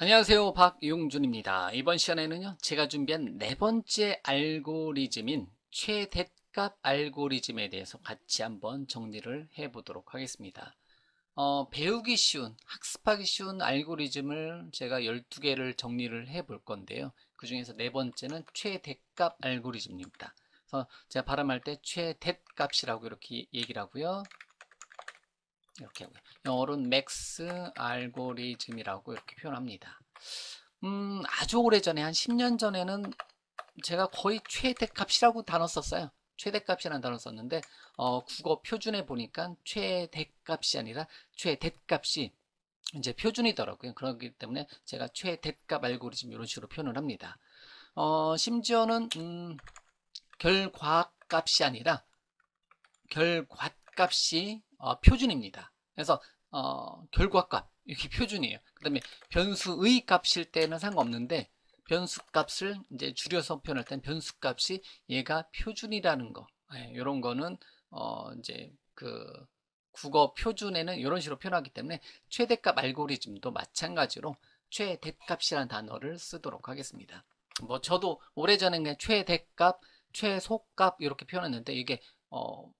안녕하세요 박용준입니다 이번 시간에는요 제가 준비한 네 번째 알고리즘인 최댓값 알고리즘에 대해서 같이 한번 정리를 해 보도록 하겠습니다 어, 배우기 쉬운 학습하기 쉬운 알고리즘을 제가 12개를 정리를 해볼 건데요 그 중에서 네 번째는 최댓값 알고리즘입니다 그래서 제가 발음할 때 최댓값이라고 이렇게 얘기를 하고요 이렇게 하고요. 영어로는 맥스 알고리즘이라고 이렇게 표현합니다. 음, 아주 오래전에 한 10년 전에는 제가 거의 최대값이라고 단어 썼어요. 최대값이라는 단어 썼는데 어, 국어 표준에 보니까 최대값이 아니라 최댓값이 이제 표준이더라고요. 그렇기 때문에 제가 최댓값 알고리즘 이런 식으로 표현을 합니다. 어, 심지어는 음, 결과값이 아니라 결과값이 어, 표준입니다. 그래서 어, 결과값 이게 렇 표준이에요. 그 다음에 변수의 값일 때는 상관없는데 변수값을 이제 줄여서 표현할 때는 변수값이 얘가 표준이라는 거 예, 이런 거는 어, 이제 그 국어 표준에는 이런 식으로 표현하기 때문에 최대값 알고리즘도 마찬가지로 최대값이라는 단어를 쓰도록 하겠습니다. 뭐 저도 오래전에 최대값, 최소값 이렇게 표현했는데 이게 어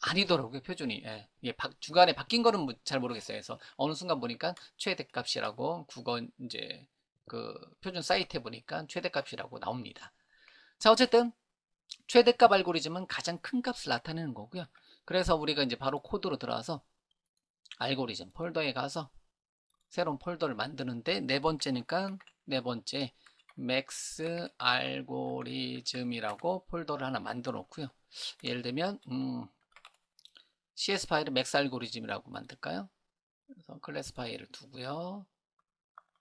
아니더라고요 표준이 예. 예, 바, 중간에 바뀐 거는 뭐 잘 모르겠어요 그래서 어느 순간 보니까 최대값이라고 국어 이제 그 표준 사이트에 보니까 최대값이라고 나옵니다 자 어쨌든 최대값 알고리즘은 가장 큰 값을 나타내는 거고요 그래서 우리가 이제 바로 코드로 들어와서 알고리즘 폴더에 가서 새로운 폴더를 만드는데 네 번째니까 네 번째 맥스 알고리즘이라고 폴더를 하나 만들어 놓고요 예를 들면 음, CS 파일은 맥스 알고리즘이라고 만들까요? 그래서 클래스 파일을 두고요.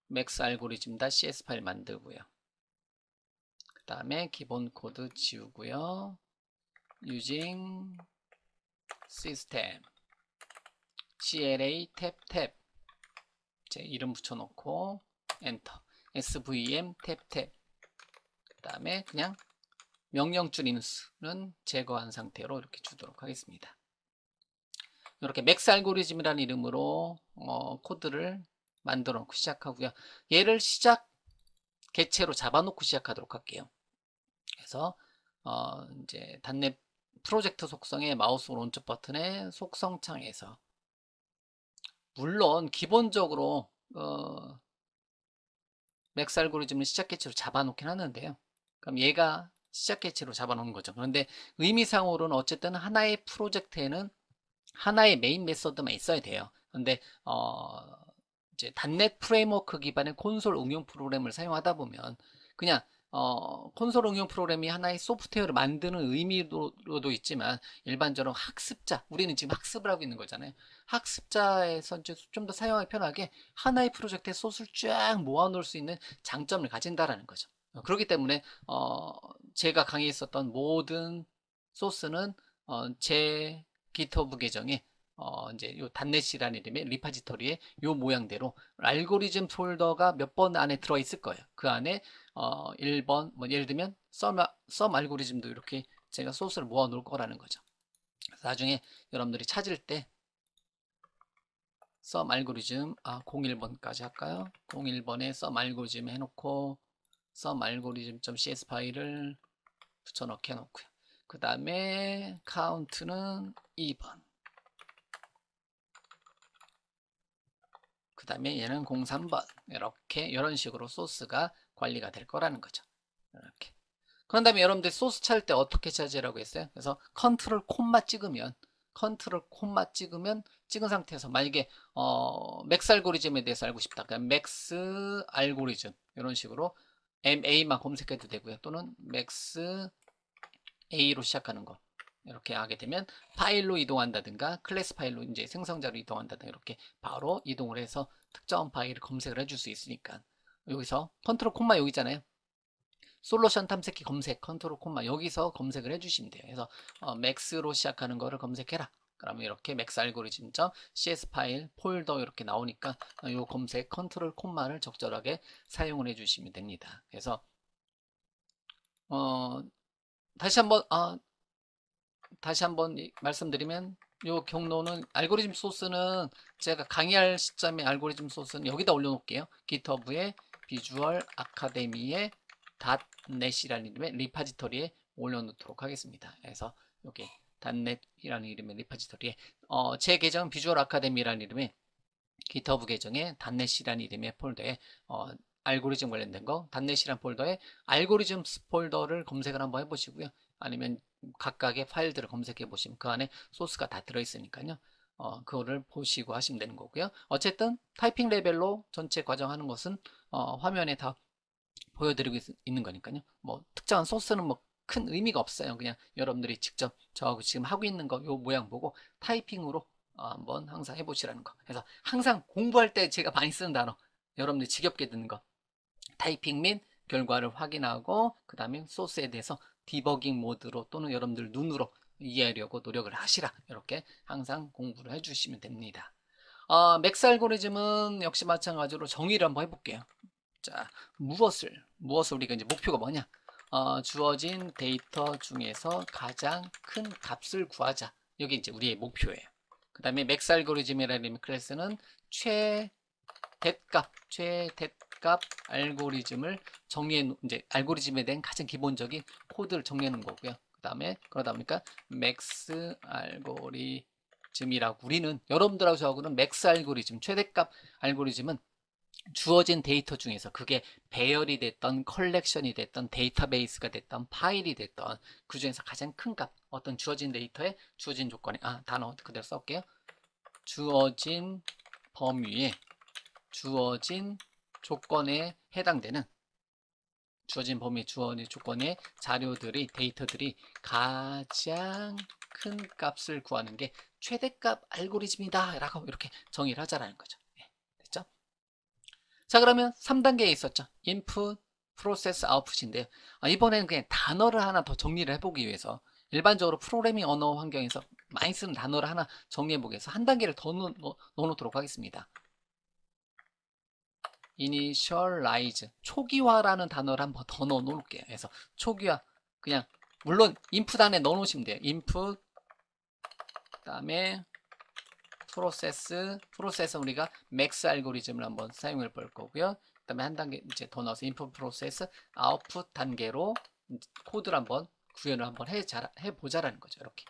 맥스 알고리즘 다 CS 파일 만들고요. 그 다음에 기본 코드 지우고요. using system cla 탭탭 제 이름 붙여놓고 엔터 svm 탭탭 그 다음에 그냥 명령줄 인수는 제거한 상태로 이렇게 주도록 하겠습니다. 이렇게 맥스 알고리즘이라는 이름으로 어, 코드를 만들어 놓고 시작하고요. 얘를 시작 개체로 잡아놓고 시작하도록 할게요. 그래서 어, 이제 단내 프로젝트 속성의 마우스 오른쪽 버튼의 속성 창에서 물론 기본적으로 어, 맥스 알고리즘을 시작 개체로 잡아놓긴 하는데요. 그럼 얘가 시작 개체로 잡아놓은 거죠. 그런데 의미상으로는 어쨌든 하나의 프로젝트에는 하나의 메인 메서드만 있어야 돼요. 근데 어 이제 단넷 프레임워크 기반의 콘솔 응용 프로그램을 사용하다 보면 그냥 어, 콘솔 응용 프로그램이 하나의 소프트웨어를 만드는 의미로도 있지만 일반적으로 학습자 우리는 지금 학습을 하고 있는 거잖아요 학습자에서 좀 더 사용하기 편하게 하나의 프로젝트에 소스를 쫙 모아놓을 수 있는 장점을 가진다라는 거죠 어, 그렇기 때문에 어, 제가 강의했었던 모든 소스는 어, 제 기터브 계정에 어 이제 요 단넷이라는 이름의 리파지터리에요 모양대로 알고리즘 폴더가 몇 번 안에 들어 있을 거예요. 그 안에 어 1번 뭐 예를 들면 썸, 썸 알고리즘도 이렇게 제가 소스를 모아 놓을 거라는 거죠. 나중에 여러분들이 찾을 때썸 알고리즘 아 01번까지 할까요? 01번에 썸 알고리즘 해놓고 썸 알고리즘.cs 파일을 붙여넣기 해놓고요. 그 다음에 카운트는 2번 그 다음에 얘는 03번 이렇게 이런 식으로 소스가 관리가 될 거라는 거죠 이렇게 그런 다음에 여러분들 소스 찰 때 어떻게 찾으라고 했어요 그래서 컨트롤 콤마 찍으면 컨트롤 콤마 찍으면 찍은 상태에서 만약에 어, 맥스 알고리즘에 대해서 알고 싶다 그냥 맥스 알고리즘 이런 식으로 MA만 검색해도 되고요 또는 맥스 A로 시작하는 거 이렇게 하게 되면 파일로 이동한다든가 클래스 파일로 이제 생성자로 이동한다든가 이렇게 바로 이동을 해서 특정 파일을 검색을 해 줄 수 있으니까 여기서 컨트롤 콤마 여기 있잖아요 솔루션 탐색기 검색 컨트롤 콤마 여기서 검색을 해주시면 돼요 그래서 어, 맥스로 시작하는 거를 검색해라 그러면 이렇게 맥스 알고리즘점 cs 파일 폴더 이렇게 나오니까 이 어, 검색 컨트롤 콤마를 적절하게 사용을 해주시면 됩니다 그래서 어, 다시 한번 아, 다시 한번 말씀드리면 요 경로는 알고리즘 소스는 제가 강의할 시점에 알고리즘 소스는 여기다 올려놓을게요. 기터브에 비주얼 아카데미에 닷넷이라는 이름의 리파지터리에 올려놓도록 하겠습니다. 그래서 여기 닷넷이라는 이름의 리파지터리에 어, 제계정 비주얼 아카데미라는 이름의 기터브 계정에 닷넷이라는 이름의 폴더에 어, 알고리즘 관련된 거 단넷이란 폴더에 알고리즘 폴더를 검색을 한번 해보시고요 아니면 각각의 파일들을 검색해 보시면 그 안에 소스가 다 들어있으니까요 어, 그거를 보시고 하시면 되는 거고요 어쨌든 타이핑 레벨로 전체 과정 하는 것은 어, 화면에 다 보여드리고 있, 있는 거니까요 뭐 특정한 소스는 뭐 큰 의미가 없어요 그냥 여러분들이 직접 저하고 지금 하고 있는 거 요 모양 보고 타이핑으로 한번 항상 해보시라는 거 그래서 항상 공부할 때 제가 많이 쓰는 단어 여러분들이 지겹게 듣는 거 타이핑 및 결과를 확인하고 그 다음에 소스에 대해서 디버깅 모드로 또는 여러분들 눈으로 이해하려고 노력을 하시라 이렇게 항상 공부를 해주시면 됩니다 어, 맥스 알고리즘은 역시 마찬가지로 정의를 한번 해볼게요 자 무엇을 무엇을 우리가 이제 목표가 뭐냐 어, 주어진 데이터 중에서 가장 큰 값을 구하자 여기 이제 우리의 목표예요 그 다음에 맥스 알고리즘이라는 클래스는 최대값 최댓 대값 알고리즘을 정리해 이제 알고리즘에 대한 가장 기본적인 코드를 정리해 놓은 거고요. 그다음에 그러다 보니까 맥스 알고리즘이라고 우리는 여러분들하고 저하고는 맥스 알고리즘 최대값 알고리즘은 주어진 데이터 중에서 그게 배열이 됐던 컬렉션이 됐던 데이터베이스가 됐던 파일이 됐던 그 중에서 가장 큰 값 어떤 주어진 데이터에 주어진 조건에 아 단어 그대로 써볼게요 주어진 범위에 주어진 조건에 해당되는 주어진 범위 주어진 조건의 자료들이 데이터들이 가장 큰 값을 구하는 게 최대값 알고리즘이다 라고 이렇게 정의를 하자라는 거죠 네, 됐죠? 자 그러면 3단계에 있었죠 인풋 프로세스 아웃풋인데요 아, 이번에는 그냥 단어를 하나 더 정리를 해보기 위해서 일반적으로 프로그래밍 언어 환경에서 많이 쓰는 단어를 하나 정리해보기 위해서 한 단계를 더 넣, 넣어놓도록 하겠습니다 initialize 초기화라는 단어를 한번 더 넣어 놓을게요 그래서 초기화 그냥 물론 input 안에 넣어 놓으시면 돼요 input 그 다음에 프로세스 프로세스 우리가 맥스 알고리즘을 한번 사용해 볼 거고요 그 다음에 한 단계 이제 더 넣어서 인풋 프로세스 아웃풋 단계로 코드를 한번 구현을 한번 해, 잘, 해보자라는 거죠 이렇게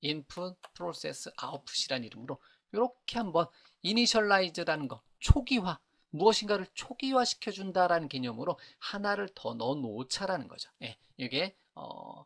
인풋 프로세스 아웃풋이란 이름으로 이렇게 한번 이니셜라이즈라는 거 초기화 무엇인가를 초기화시켜준다라는 개념으로 하나를 더 넣어놓자라는 거죠. 예, 이게 어,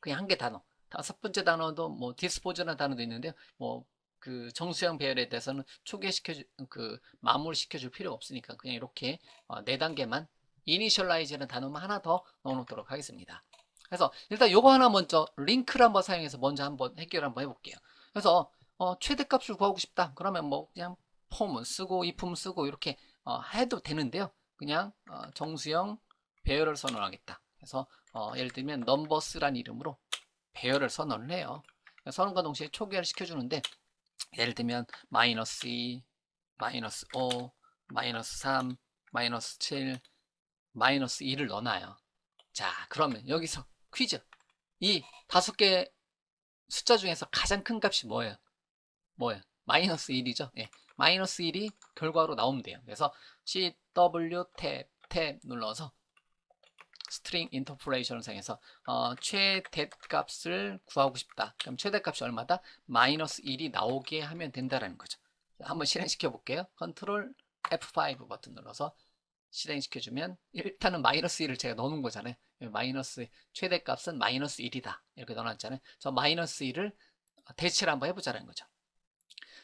그냥 한 개 단어. 다섯 번째 단어도 뭐디스포즈라 단어도 있는데요. 뭐 그 정수형 배열에 대해서는 초기화시켜그 마무리시켜줄 필요 없으니까 그냥 이렇게 어, 네 단계만 이니셜라이즈라는 단어만 하나 더 넣어놓도록 하겠습니다. 그래서 일단 요거 하나 먼저 링크를 한번 사용해서 먼저 한번 해결 한번 해볼게요. 그래서 어, 최대값을 구하고 싶다. 그러면 뭐 그냥 폼은 쓰고 이 품 쓰고 이렇게 어, 해도 되는데요 그냥 어, 정수형 배열을 선언하겠다 그래서 어, 예를 들면 넘버스란 이름으로 배열을 선언을 해요 그러니까 선언과 동시에 초기화를 시켜주는데 예를 들면 마이너스 2, 마이너스 5, 마이너스 3, 마이너스 7, 마이너스 2를 넣어놔요 자 그러면 여기서 퀴즈 이 다섯 개 숫자 중에서 가장 큰 값이 뭐예요? 뭐예요? 마이너스 1이죠 예. 마이너스 1이 결과로 나오면 돼요 그래서 CW 탭 탭 눌러서 스트링 인터폴레이션을 사용해서 어, 최대값을 구하고 싶다 그럼 최대값이 얼마다? 마이너스 1이 나오게 하면 된다라는 거죠 한번 실행시켜 볼게요 컨트롤 F5 버튼 눌러서 실행시켜주면 일단은 마이너스 1을 제가 넣어놓은 거잖아요 마이너스 최대값은 마이너스 1이다 이렇게 넣어놨잖아요 저 마이너스 1을 대체를 한번 해보자는 거죠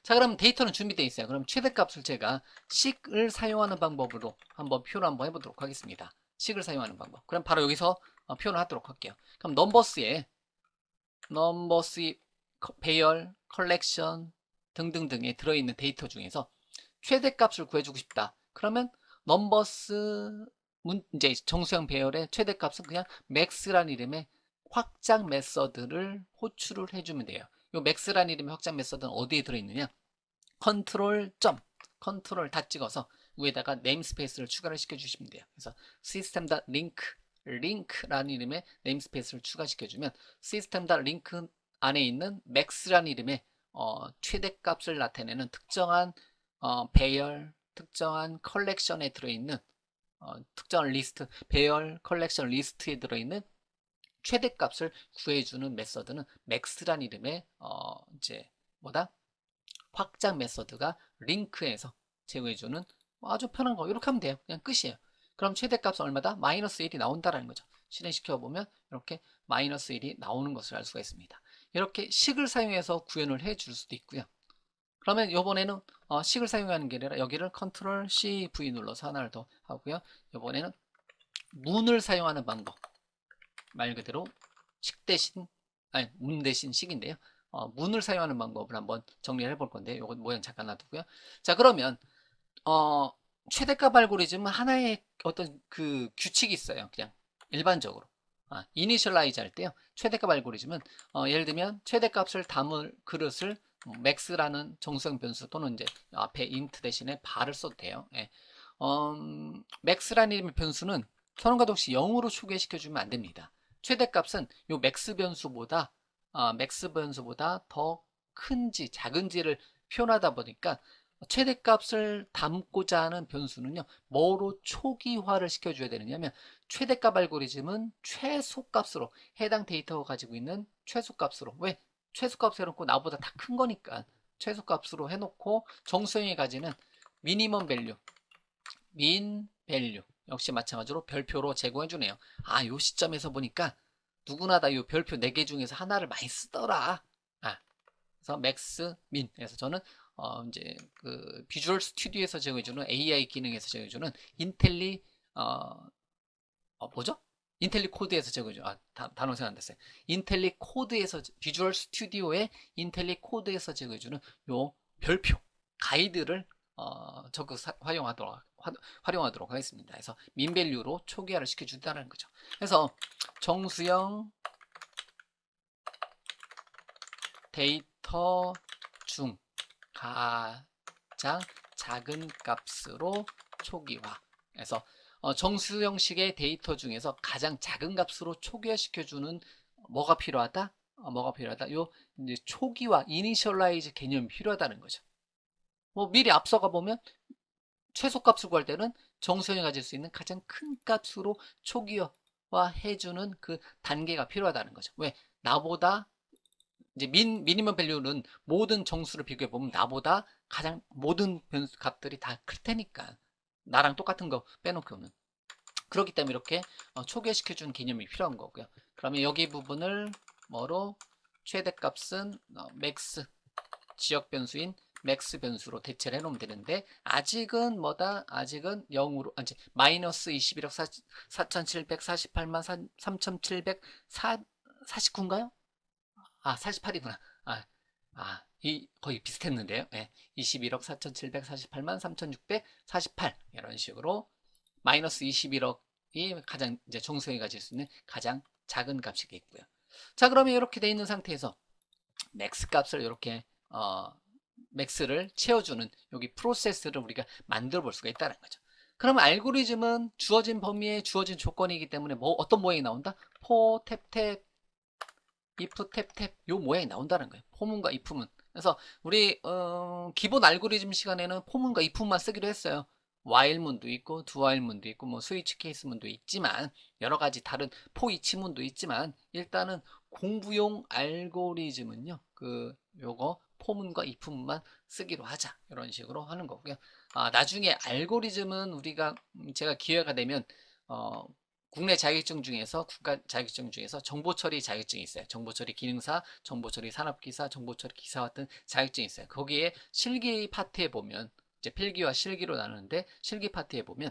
자 그럼 데이터는 준비되어 있어요 그럼 최대값을 제가 식을 사용하는 방법으로 한번 표를 한번 해보도록 하겠습니다 식을 사용하는 방법 그럼 바로 여기서 어, 표현을 하도록 할게요 그럼 넘버스에 넘버스 배열, 컬렉션 등등등에 들어있는 데이터 중에서 최대값을 구해주고 싶다 그러면 넘버스 문, 이제 정수형 배열의 최대값은 그냥 맥스 x 라는 이름의 확장 메서드를 호출을 해주면 돼요 요 max라는 이름의 확장 메서드는 어디에 들어있느냐 컨트롤 점 컨트롤 다 찍어서 위에다가 네임스페이스를 추가를 시켜주시면 돼요 그래서 system.link link라는 이름의 네임스페이스를 추가시켜주면 system.link 안에 있는 max라는 이름의 어, 최대값을 나타내는 특정한 어, 배열, 특정한 컬렉션에 들어있는 어, 특정한 리스트, 배열 컬렉션 리스트에 들어있는 최대값을 구해주는 메서드는 맥스란 이름의 어 이제 뭐다 확장 메서드가 링크에서 제외해주는 아주 편한 거 이렇게 하면 돼요 그냥 끝이에요 그럼 최대값은 얼마다? 마이너스 1이 나온다라는 거죠 실행시켜보면 이렇게 마이너스 1이 나오는 것을 알 수가 있습니다 이렇게 식을 사용해서 구현을 해줄 수도 있고요 그러면 요번에는어 식을 사용하는 게 아니라 여기를 컨트롤 C, V 눌러서 하나를 더 하고요 요번에는 문을 사용하는 방법 말 그대로 식 대신 아니 문 대신 식인데요 어, 문을 사용하는 방법을 한번 정리를 해볼 건데 요건 모양 잠깐 놔두고요 자 그러면 어, 최대값 알고리즘은 하나의 어떤 그 규칙이 있어요 그냥 일반적으로 아, 이니셜라이즈 할 때요 최대값 알고리즘은 어, 예를 들면 최대값을 담을 그릇을 맥스라는 정수형 변수 또는 이제 앞에 인트 대신에 바를 써도 돼요 예. 음, 맥스라는 변수는 선언가독시 0으로 초계시켜주면 안됩니다 최대값은 요 맥스 변수보다 아, 맥스 변수보다 더 큰지 작은지를 표현하다 보니까 최대값을 담고자 하는 변수는요 뭐로 초기화를 시켜줘야 되느냐면 최대값 알고리즘은 최소값으로 해당 데이터가 가지고 있는 최소값으로 왜? 최소값 해놓고 나보다 다 큰 거니까 최소값으로 해놓고 정수형이 가지는 미니멈 밸류 민 밸류 역시 마찬가지로 별표로 제공해 주네요 아요 시점에서 보니까 누구나 다 요 별표 4개 중에서 하나를 많이 쓰더라 아 그래서 맥스 민 그래서 저는 어 이제 그 비주얼 스튜디오에서 제공해 주는 AI 기능에서 제공해 주는 인텔리 어, 어 뭐죠? 인텔리 코드에서 제거죠. 아, 단어 생각 안 됐어요. 인텔리 코드에서, 비주얼 스튜디오의 인텔리 코드에서 제거해주는 요 별표, 가이드를, 어, 적극 사, 활용하도록 활용하도록 하겠습니다. 그래서 민밸류로 초기화를 시켜준다는 거죠. 그래서 정수형 데이터 중 가장 작은 값으로 초기화 그래서 어, 정수 형식의 데이터 중에서 가장 작은 값으로 초기화 시켜주는 뭐가 필요하다? 어, 뭐가 필요하다? 요 이제 초기화, 이니셜라이즈 개념이 필요하다는 거죠. 뭐 미리 앞서가 보면 최소값을 구할 때는 정수형이 가질 수 있는 가장 큰 값으로 초기화해주는 그 단계가 필요하다는 거죠. 왜? 나보다 이제 민, 미니멈 밸류는 모든 정수를 비교해 보면 나보다 가장 모든 변수 값들이 다 클 테니까 나랑 똑같은 거 빼놓고는 그렇기 때문에 이렇게 어, 초기화시켜 주는 개념이 필요한 거고요. 그러면 여기 부분을 뭐로 최대값은 맥스 어, 지역 변수인 맥스 변수로 대체를 해놓으면 되는데 아직은 뭐다? 아직은 0으로 아니 마이너스 21억 4,748만 3,749인가요? 아 48이구나. 아, 아, 이 거의 비슷했는데요. 예, 21억 4,748만 3,648 이런 식으로 마이너스 21억이 가장 이제 정수형이 가질 수 있는 가장 작은 값이 되겠고요. 자 그러면 이렇게 돼 있는 상태에서 맥스 값을 이렇게 어, 맥스를 채워주는 여기 프로세스를 우리가 만들어 볼 수가 있다는 거죠 그럼 알고리즘은 주어진 범위에 주어진 조건이기 때문에 뭐 어떤 모양이 나온다? 포, 탭, 탭, 이프, 탭, 탭요 모양이 나온다는 거예요 포문과 이 f 문 그래서 우리 어, 기본 알고리즘 시간에는 포문과 이 f 문만 쓰기로 했어요 와일문도 있고 두와일문도 있고 뭐 스위치 케이스문도 있지만 여러 가지 다른 포이치문도 있지만 일단은 공부용 알고리즘은요. 그 요거 포문과 이품만 쓰기로 하자 이런 식으로 하는 거고요. 아, 나중에 알고리즘은 우리가 제가 기회가 되면 어, 국내 자격증 중에서 국가 자격증 중에서 정보처리 자격증이 있어요. 정보처리 기능사, 정보처리 산업기사, 정보처리 기사 같은 자격증이 있어요. 거기에 실기 파트에 보면 이제 필기와 실기로 나누는데 실기 파트에 보면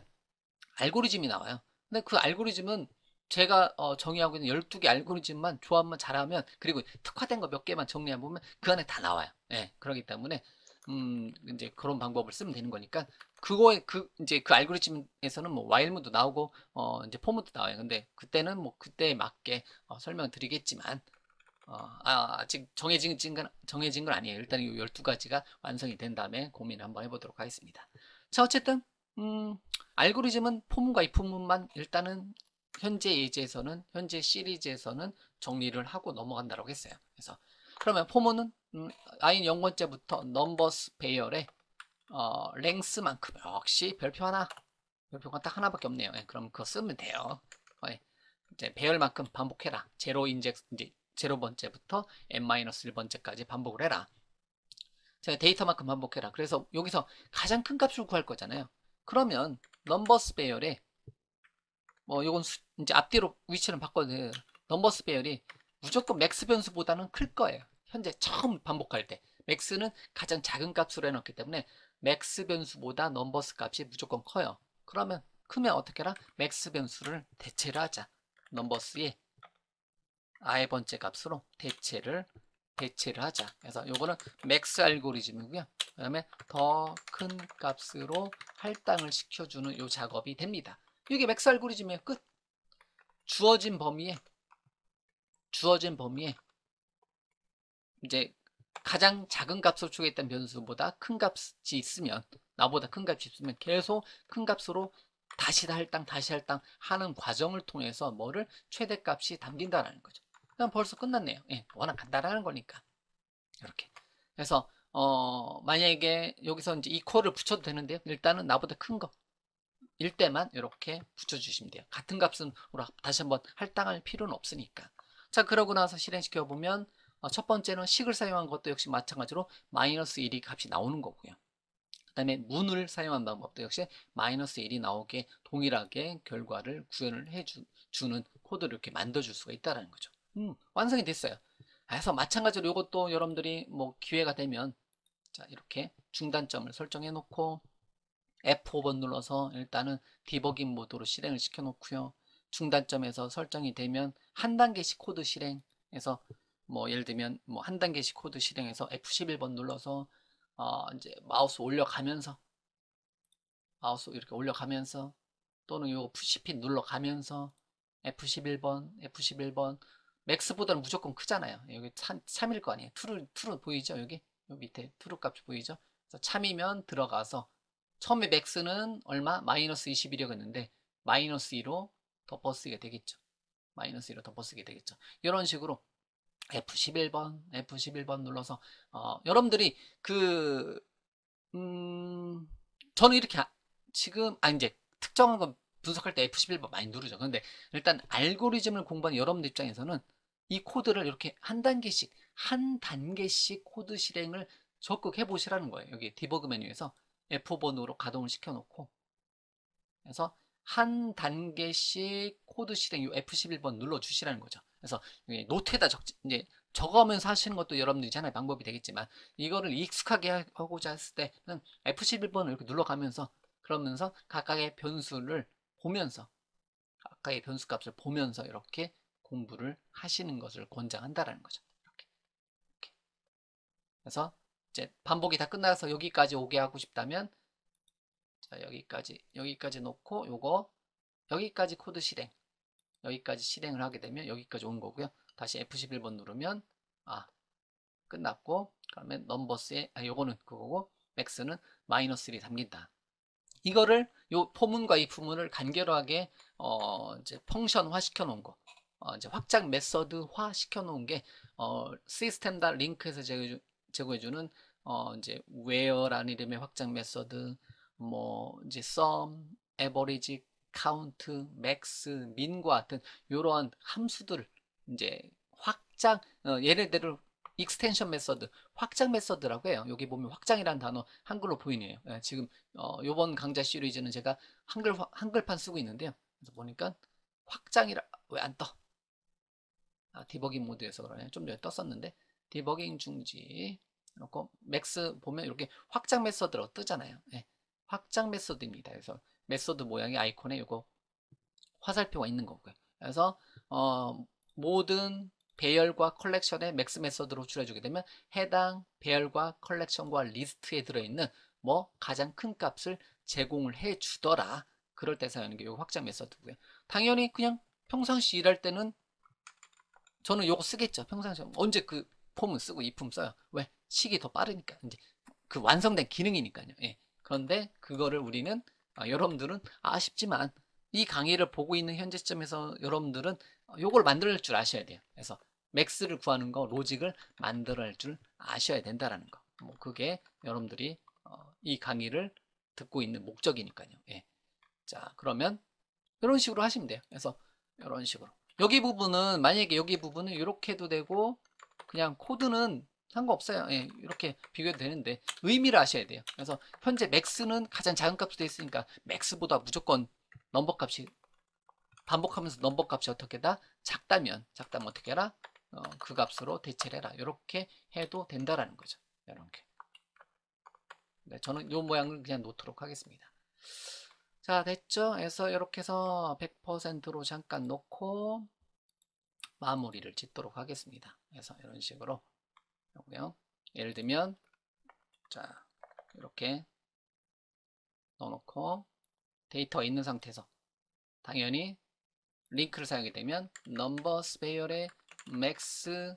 알고리즘이 나와요. 근데 그 알고리즘은 제가 어, 정의하고 있는 12개 알고리즘만 조합만 잘하면 그리고 특화된 거 몇 개만 정리해 보면 그 안에 다 나와요. 예. 그렇기 때문에 음 이제 그런 방법을 쓰면 되는 거니까 그거에 그 이제 그 알고리즘에서는 뭐와일문도 나오고 어 이제 포문도 나와요. 근데 그때는 뭐 그때에 맞게 어, 설명드리겠지만 어, 아, 아직 정해진, 건, 정해진 건 아니에요. 일단 이 12가지가 완성이 된 다음에 고민 을 한번 해보도록 하겠습니다. 자, 어쨌든, 음, 알고리즘은 포문과 이포문만 일단은 현재 예제에서는, 현재 시리즈에서는 정리를 하고 넘어간다고 했어요. 그래서, 그러면 포문은, 음, 아인 0번째부터 넘버스 배열의, 어, 랭스만큼, 역시 별표 하나, 별표가 딱 하나밖에 없네요. 예, 그럼 그거 쓰면 돼요. 예, 이제 배열만큼 반복해라. 제로 인젝, 이제 0번째부터 n-1번째까지 반복을 해라 제가 데이터만큼 반복해라 그래서 여기서 가장 큰 값을 구할 거잖아요 그러면 넘버 스배열에뭐 이건 이제 앞뒤로 위치를 바꿔도 돼요 넘버 스배열이 무조건 맥스 변수보다는 클 거예요 현재 처음 반복할 때 맥스는 가장 작은 값으로 해놨기 때문에 맥스 변수보다 넘버스 값이 무조건 커요 그러면 크면 어떻게 해라? 맥스 변수를 대체를 하자 넘버스에 아의 번째 값으로 대체를 대체를 하자. 그래서 요거는 맥스 알고리즘이고요. 그다음에 더 큰 값으로 할당을 시켜주는 요 작업이 됩니다. 이게 맥스 알고리즘의 끝. 주어진 범위에 주어진 범위에 이제 가장 작은 값으로 추계했던 변수보다 큰 값이 있으면 나보다 큰 값이 있으면 계속 큰 값으로 다시 할당 다시 할당 하는 과정을 통해서 뭐를 최대값이 담긴다라는 거죠. 그냥 벌써 끝났네요. 예, 워낙 간단한 거니까. 이렇게. 그래서 어, 만약에 여기서 이제 이퀄을 붙여도 되는데요. 일단은 나보다 큰 거. 일대만 이렇게 붙여주시면 돼요. 같은 값으로 다시 한번 할당할 필요는 없으니까. 자, 그러고 나서 실행시켜보면 어, 첫 번째는 식을 사용한 것도 역시 마찬가지로 마이너스 1이 값이 나오는 거고요. 그 다음에 문을 사용한 방법도 역시 마이너스 1이 나오게 동일하게 결과를 구현을 해주는 코드를 이렇게 만들어줄 수가 있다는 거죠. 음, 완성이 됐어요. 아, 그래서 마찬가지로 이것도 여러분들이 뭐 기회가 되면 자 이렇게 중단점을 설정해 놓고 F5번 눌러서 일단은 디버깅 모드로 실행을 시켜 놓고요. 중단점에서 설정이 되면 한 단계씩 코드 실행해서 뭐 예를 들면 뭐 한 단계씩 코드 실행해서 F11번 눌러서 어 이제 마우스 올려가면서 마우스 이렇게 올려가면서 또는 요거 푸시핀 눌러가면서 F11번, F11번 맥스보다는 무조건 크잖아요. 여기 참, 3일거 아니에요. 2루 트루 보이죠? 여기 요 밑에 2로 값이 보이죠? 그래서 참이면 들어가서 처음에 맥스는 얼마? 마이너스 21이라고 했는데 마이너스 2로 덮어쓰게 되겠죠. 마이너스 2로 덮어쓰게 되겠죠. 이런 식으로 F11번, F11번 눌러서 어, 여러분들이 그 음, 저는 이렇게 아, 지금 아 이제 특정한 건 분석할 때 F11번 많이 누르죠. 근데 일단 알고리즘을 공부하는 여러분들 입장에서는 이 코드를 이렇게 한 단계씩 한 단계씩 코드 실행을 적극 해보시라는 거예요 여기 디버그 메뉴에서 f 번으로 가동을 시켜놓고 그래서 한 단계씩 코드 실행 이 F11번 눌러주시라는 거죠 그래서 노트에다 적, 이제 적어면서 하시는 것도 여러분들이 하나의 방법이 되겠지만 이거를 익숙하게 하고자 했을 때는 F11번을 이렇게 눌러가면서 그러면서 각각의 변수를 보면서 각각의 변수 값을 보면서 이렇게 공부를 하시는 것을 권장한다라는 거죠. 이렇게. 이렇게. 그래서 이제 반복이 다 끝나서 여기까지 오게 하고 싶다면 자, 여기까지 여기까지 놓고 요거 여기까지 코드 실행 여기까지 실행을 하게 되면 여기까지 온 거고요. 다시 F11번 누르면 아 끝났고 그러면 넘버스에 아 요거는 그거고 맥스는 마이너스 1이 담긴다. 이거를 요 포문과 이 부문을 간결하게 어 이제 펑션화 시켜 놓은 거. 어, 이제 확장 메서드화 시켜놓은 게 어, 시스템 다 링크에서 제거해주 제공해주는 어, 이제 where라는 이름의 확장 메서드 뭐 이제 sum, average, count, max, min과 같은 이러한 함수들을 이제 확장 어, 얘네들어 익스텐션 메서드, 확장 메서드라고 해요. 여기 보면 확장이라는 단어 한글로 보이네요. 예, 지금 어, 이번 강좌 시리즈는 제가 한글 한글판 쓰고 있는데요. 그래서 보니까 확장이라 왜 안 떠? 아, 디버깅 모드에서 그러네 좀 전에 떴었는데 디버깅 중지 그리고 맥스 보면 이렇게 확장 메서드로 뜨잖아요 네. 확장 메서드입니다 그래서 메서드 모양의 아이콘에 이거 화살표가 있는 거고요 그래서 어, 모든 배열과 컬렉션의 맥스 메서드로 줄여주게 되면 해당 배열과 컬렉션과 리스트에 들어있는 뭐 가장 큰 값을 제공을 해 주더라 그럴 때 사용하는 게이 확장 메서드고요 당연히 그냥 평상시 일할 때는 저는 요거 쓰겠죠. 평상시 언제 그 폼은 쓰고 이 폼 써요. 왜? 식이 더 빠르니까. 이제 그 완성된 기능이니까요. 예. 그런데 그거를 우리는 아, 여러분들은 아, 아쉽지만 이 강의를 보고 있는 현재 시점에서 여러분들은 요걸 만들 줄 아셔야 돼요. 그래서 맥스를 구하는 거 로직을 만들어야 할 줄 아셔야 된다라는 거. 뭐 그게 여러분들이 어, 이 강의를 듣고 있는 목적이니까요. 예. 자, 그러면 이런 식으로 하시면 돼요. 그래서 이런 식으로. 여기 부분은 만약에 여기 부분은 이렇게 해도 되고 그냥 코드는 상관없어요 예, 이렇게 비교해도 되는데 의미를 아셔야 돼요 그래서 현재 맥스는 가장 작은 값이 되어 있으니까 맥스보다 무조건 넘버 값이 반복하면서 넘버 값이 어떻게다 작다면 작다면 어떻게 해라 어, 그 값으로 대체를 해라 이렇게 해도 된다라는 거죠 이렇게 네, 저는 이 모양을 그냥 놓도록 하겠습니다 자 됐죠? 그래서 이렇게 해서 100%로 잠깐 놓고 마무리를 짓도록 하겠습니다. 그래서 이런 식으로 하고요. 예를 들면 자 이렇게 넣어놓고 데이터 있는 상태에서 당연히 링크를 사용하게 되면 넘버 스페어의 맥스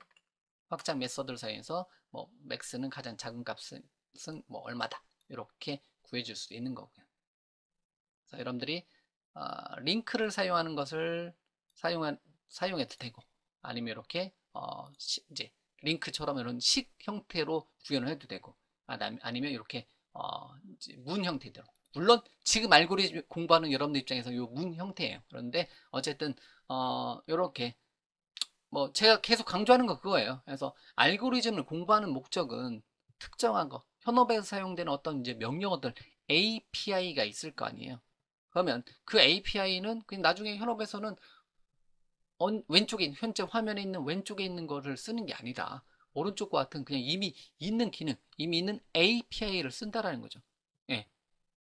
확장 메서드를 사용해서 뭐 맥스는 가장 작은 값은 뭐 얼마다 이렇게 구해줄 수도 있는 거고요. 그래서 여러분들이 어, 링크를 사용하는 것을 사용한 사용해도 되고 아니면 이렇게 어, 시, 이제 링크처럼 이런 식 형태로 구현을 해도 되고 아, 아니면 이렇게 어, 문 형태대로 물론 지금 알고리즘 공부하는 여러분들 입장에서 이 문 형태예요 그런데 어쨌든 어, 이렇게 뭐 제가 계속 강조하는 거 그거예요 그래서 알고리즘을 공부하는 목적은 특정한 거 현업에서 사용되는 어떤 이제 명령어들 API가 있을 거 아니에요 그러면 그 API는 그냥 나중에 현업에서는 왼쪽에 현재 화면에 있는 왼쪽에 있는 거를 쓰는 게 아니다. 오른쪽과 같은 그냥 이미 있는 기능, 이미 있는 API를 쓴다라는 거죠. 예.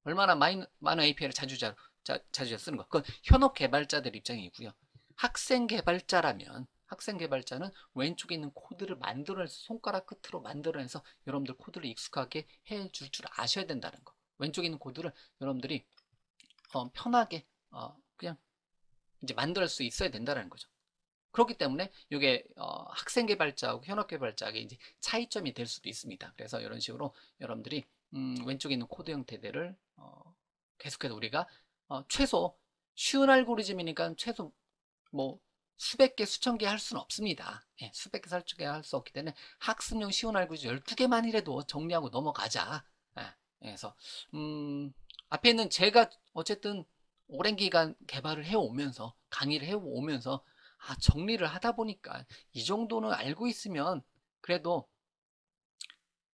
얼마나 많은, 많은 API를 자주자, 자, 주 쓰는 거. 그건 현업 개발자들 입장이고요. 학생 개발자라면 학생 개발자는 왼쪽에 있는 코드를 만들어서 손가락 끝으로 만들어내서 여러분들 코드를 익숙하게 해줄 줄 아셔야 된다는 거. 왼쪽에 있는 코드를 여러분들이 어, 편하게 어, 그냥 이제 만들 수 있어야 된다는 거죠. 그렇기 때문에 이게 어, 학생 개발자하고 현업 개발자의 이제 차이점이 될 수도 있습니다. 그래서 이런 식으로 여러분들이 음, 왼쪽에 있는 코드 형태들을 어, 계속해서 우리가 어, 최소 쉬운 알고리즘이니까 최소 뭐 수백 개, 수천 개 할 수는 없습니다. 예, 수백 개, 수천 개할 수 없기 때문에 학습용 쉬운 알고리즘 12개만이라도 정리하고 넘어가자. 예, 그래서 음, 앞에 있는 제가 어쨌든 오랜 기간 개발을 해오면서 강의를 해오면서 아, 정리를 하다 보니까 이 정도는 알고 있으면 그래도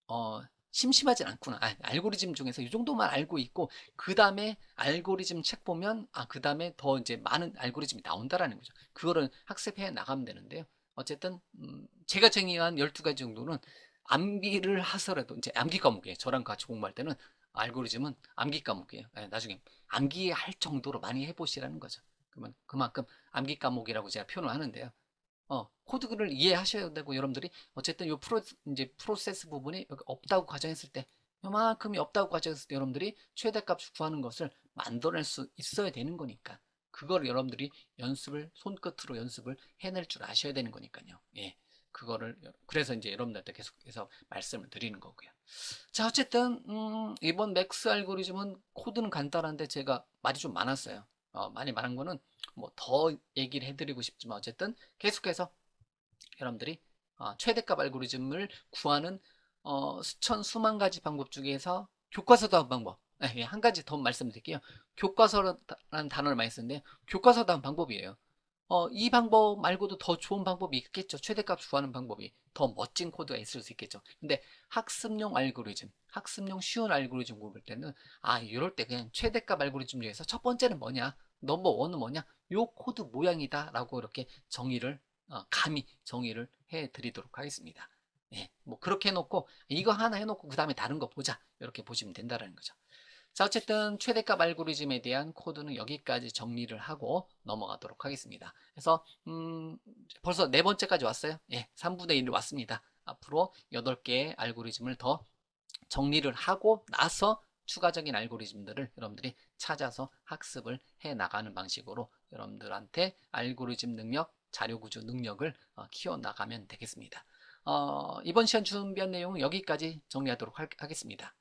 어, 심심하진 않구나 아, 알고리즘 중에서 이 정도만 알고 있고 그 다음에 알고리즘 책 보면 아 그 다음에 더 이제 많은 알고리즘이 나온다라는 거죠 그거를 학습해 나가면 되는데요 어쨌든 음, 제가 정의한 12가지 정도는 암기를 하서라도 이제 암기 과목에 저랑 같이 공부할 때는 알고리즘은 암기 과목이에요. 네, 나중에 암기할 정도로 많이 해보시라는 거죠. 그러면 그만큼 암기 과목이라고 제가 표현을 하는데요. 어, 코드를 이해하셔야 되고 여러분들이 어쨌든 요 프로 이제 프로세스 부분이 여기 없다고 가정했을 때 요만큼이 없다고 가정했을 때 여러분들이 최대값 을 구하는 것을 만들어낼 수 있어야 되는 거니까 그걸 여러분들이 연습을 손끝으로 연습을 해낼 줄 아셔야 되는 거니까요. 예. 그거를 그래서 이제 여러분들한테 계속해서 말씀을 드리는 거고요. 자 어쨌든 음, 이번 맥스 알고리즘은 코드는 간단한데 제가 말이 좀 많았어요 어, 많이 많은 거는 뭐 더 얘기를 해드리고 싶지만 어쨌든 계속해서 여러분들이 어, 최대값 알고리즘을 구하는 어, 수천 수만 가지 방법 중에서 교과서도 한 방법 네, 한 가지 더 말씀드릴게요 교과서라는 단어를 많이 쓰는데 교과서다운 방법이에요 어, 이 방법 말고도 더 좋은 방법이 있겠죠. 최대값 구하는 방법이 더 멋진 코드가 있을 수 있겠죠. 근데 학습용 알고리즘, 학습용 쉬운 알고리즘 고를 때는 아 이럴 때 그냥 최대값 알고리즘 중에서 첫 번째는 뭐냐, 넘버 원은 뭐냐, 요 코드 모양이다 라고 이렇게 정의를 어, 감히 정의를 해드리도록 하겠습니다. 예, 뭐 그렇게 해놓고 이거 하나 해놓고 그 다음에 다른 거 보자 이렇게 보시면 된다라는 거죠. 자 어쨌든 최대값 알고리즘에 대한 코드는 여기까지 정리를 하고 넘어가도록 하겠습니다 그래서 음 벌써 네 번째까지 왔어요 예 3분의 1 왔습니다 앞으로 8개의 알고리즘을 더 정리를 하고 나서 추가적인 알고리즘들을 여러분들이 찾아서 학습을 해 나가는 방식으로 여러분들한테 알고리즘 능력, 자료구조 능력을 어, 키워나가면 되겠습니다. 어, 이번 시간 준비한 내용은 여기까지 정리하도록 하겠습니다.